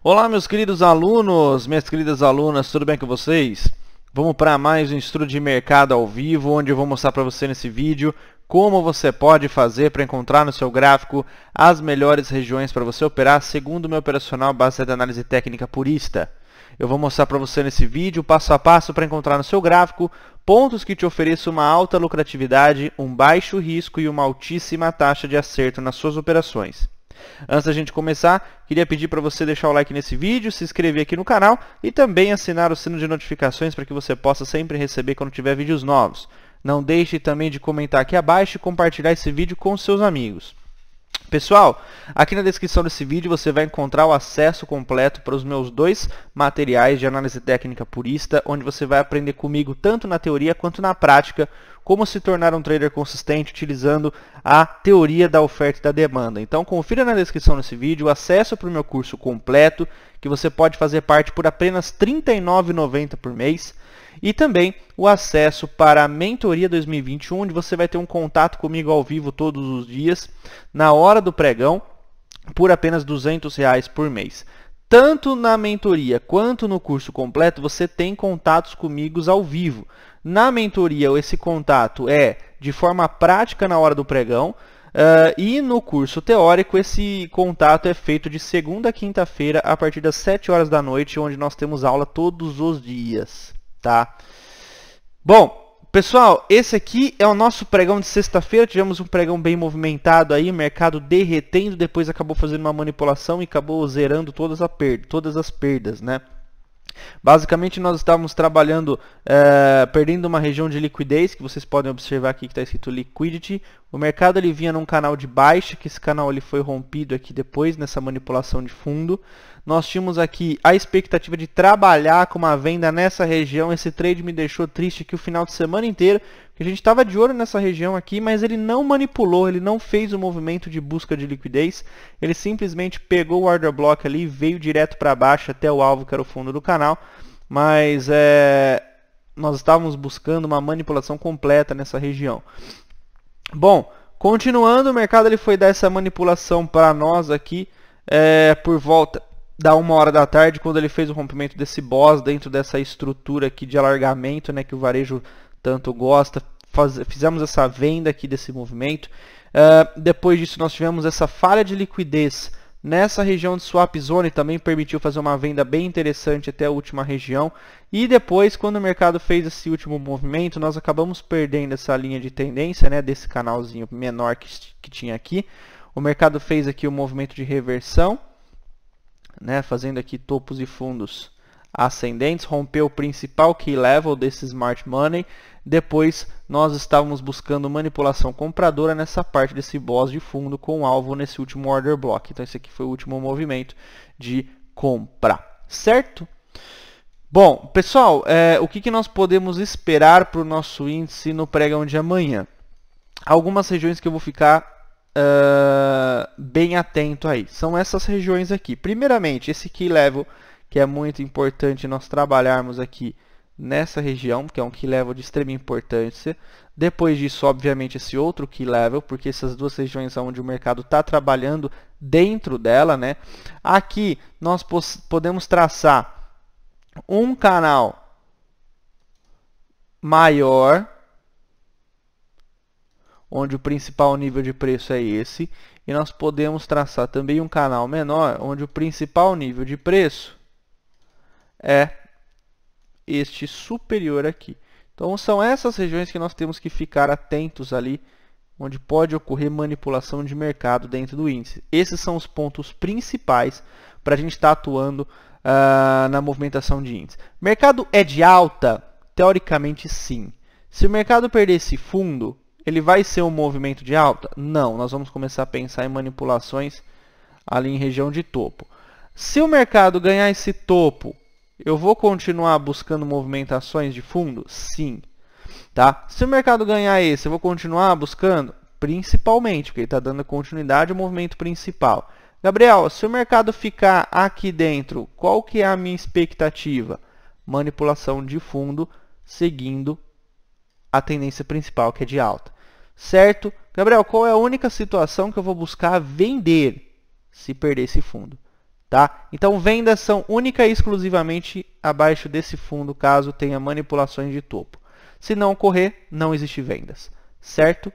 Olá, meus queridos alunos, minhas queridas alunas, tudo bem com vocês? Vamos para mais um estudo de mercado ao vivo, onde eu vou mostrar para você nesse vídeo como você pode fazer para encontrar no seu gráfico as melhores regiões para você operar segundo o meu operacional baseado na análise técnica purista. Eu vou mostrar para você nesse vídeo passo a passo para encontrar no seu gráfico pontos que te ofereçam uma alta lucratividade, um baixo risco e uma altíssima taxa de acerto nas suas operações. Antes da gente começar, queria pedir para você deixar o like nesse vídeo, se inscrever aqui no canal e também assinar o sino de notificações para que você possa sempre receber quando tiver vídeos novos. Não deixe também de comentar aqui abaixo e compartilhar esse vídeo com seus amigos. Pessoal, aqui na descrição desse vídeo você vai encontrar o acesso completo para os meus dois materiais de análise técnica purista, onde você vai aprender comigo tanto na teoria quanto na prática como se tornar um trader consistente utilizando a teoria da oferta e da demanda. Então confira na descrição desse vídeo o acesso para o meu curso completo, que você pode fazer parte por apenas R$ 39,90 por mês e também o acesso para a Mentoria 2021, onde você vai ter um contato comigo ao vivo todos os dias, na hora do pregão, por apenas R$ reais por mês. Tanto na mentoria quanto no curso completo, você tem contatos comigo ao vivo. Na mentoria, esse contato é de forma prática na hora do pregão, Uh, e no curso teórico, esse contato é feito de segunda a quinta-feira, a partir das 7 horas da noite, onde nós temos aula todos os dias tá? Bom, pessoal, esse aqui é o nosso pregão de sexta-feira. Tivemos um pregão bem movimentado aí, mercado derretendo, depois acabou fazendo uma manipulação e acabou zerando todas, a todas as perdas, né? Basicamente nós estávamos trabalhando, é, perdendo uma região de liquidez, que vocês podem observar aqui que está escrito liquidity, o mercado ele vinha num canal de baixa, que esse canal ele foi rompido aqui depois nessa manipulação de fundo. Nós tínhamos aqui a expectativa de trabalhar com uma venda nessa região. Esse trade me deixou triste aqui o final de semana inteiro, porque a gente estava de olho nessa região aqui, mas ele não manipulou, ele não fez o um movimento de busca de liquidez. Ele simplesmente pegou o order block ali, e veio direto para baixo até o alvo que era o fundo do canal. Mas é, nós estávamos buscando uma manipulação completa nessa região. Bom, continuando, o mercado ele foi dar essa manipulação para nós aqui é, por volta da uma hora da tarde, quando ele fez o rompimento desse boss dentro dessa estrutura aqui de alargamento, né, que o varejo tanto gosta. Faz, fizemos essa venda aqui desse movimento. Uh, depois disso, nós tivemos essa falha de liquidez Nessa região de swap zone também permitiu fazer uma venda bem interessante até a última região. E depois, quando o mercado fez esse último movimento, nós acabamos perdendo essa linha de tendência, né, desse canalzinho menor que, que tinha aqui. O mercado fez aqui o um movimento de reversão, né, fazendo aqui topos e fundos ascendentes, rompeu o principal key level desse smart money. Depois nós estávamos buscando manipulação compradora nessa parte desse boss de fundo com alvo nesse último order block. Então esse aqui foi o último movimento de compra, certo? Bom, pessoal, é, o que, que nós podemos esperar para o nosso índice no pregão de amanhã? Algumas regiões que eu vou ficar Uh, bem atento aí. São essas regiões aqui. Primeiramente, esse key level que é muito importante nós trabalharmos aqui nessa região, que é um key level de extrema importância. Depois disso, obviamente, esse outro key level, porque essas duas regiões são onde o mercado está trabalhando dentro dela. Né? Aqui nós podemos traçar um canal maior, onde o principal nível de preço é esse, e nós podemos traçar também um canal menor, onde o principal nível de preço é este superior aqui. Então são essas regiões que nós temos que ficar atentos ali, onde pode ocorrer manipulação de mercado dentro do índice. Esses são os pontos principais para a gente estar tá atuando uh, na movimentação de índice. Mercado é de alta? Teoricamente sim. Se o mercado perder esse fundo, ele vai ser um movimento de alta? Não, nós vamos começar a pensar em manipulações ali em região de topo. Se o mercado ganhar esse topo eu vou continuar buscando movimentações de fundo? Sim. Tá? Se o mercado ganhar esse, eu vou continuar buscando? Principalmente, porque ele está dando continuidade ao movimento principal. Gabriel, se o mercado ficar aqui dentro, qual que é a minha expectativa? Manipulação de fundo seguindo a tendência principal, que é de alta. Certo? Gabriel, qual é a única situação que eu vou buscar vender se perder esse fundo? Tá? Então, vendas são única e exclusivamente abaixo desse fundo, caso tenha manipulações de topo. Se não ocorrer, não existe vendas, certo?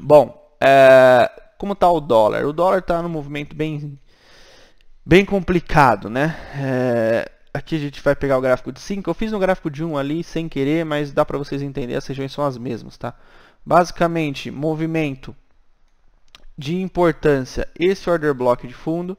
Bom, é... como está o dólar? O dólar está num movimento bem, bem complicado, né? É... Aqui a gente vai pegar o gráfico de 5. Eu fiz no gráfico de 1 um ali, sem querer, mas dá para vocês entenderem, as regiões são as mesmas, tá? Basicamente, movimento de importância, esse order block de fundo,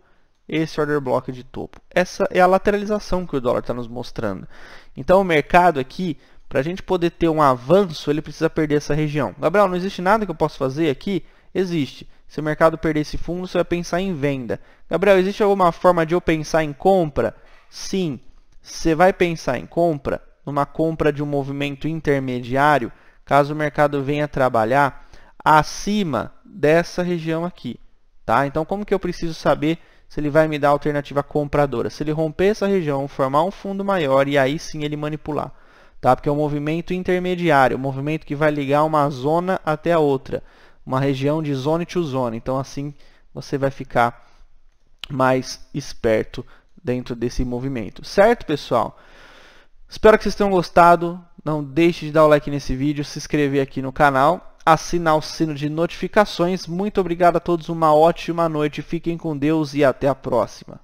esse order block de topo. Essa é a lateralização que o dólar está nos mostrando. Então o mercado aqui, para a gente poder ter um avanço, ele precisa perder essa região. Gabriel, não existe nada que eu possa fazer aqui? Existe. Se o mercado perder esse fundo, você vai pensar em venda. Gabriel, existe alguma forma de eu pensar em compra? Sim. Você vai pensar em compra, numa compra de um movimento intermediário, caso o mercado venha trabalhar acima dessa região aqui. Tá? Então, como que eu preciso saber se ele vai me dar a alternativa compradora. Se ele romper essa região, formar um fundo maior e aí sim ele manipular. Tá? Porque é um movimento intermediário, um movimento que vai ligar uma zona até a outra, uma região de zone to zone. Então assim você vai ficar mais esperto dentro desse movimento. Certo, pessoal? Espero que vocês tenham gostado. Não deixe de dar o like nesse vídeo, se inscrever aqui no canal assinar o sino de notificações. Muito obrigado a todos, uma ótima noite, fiquem com Deus e até a próxima.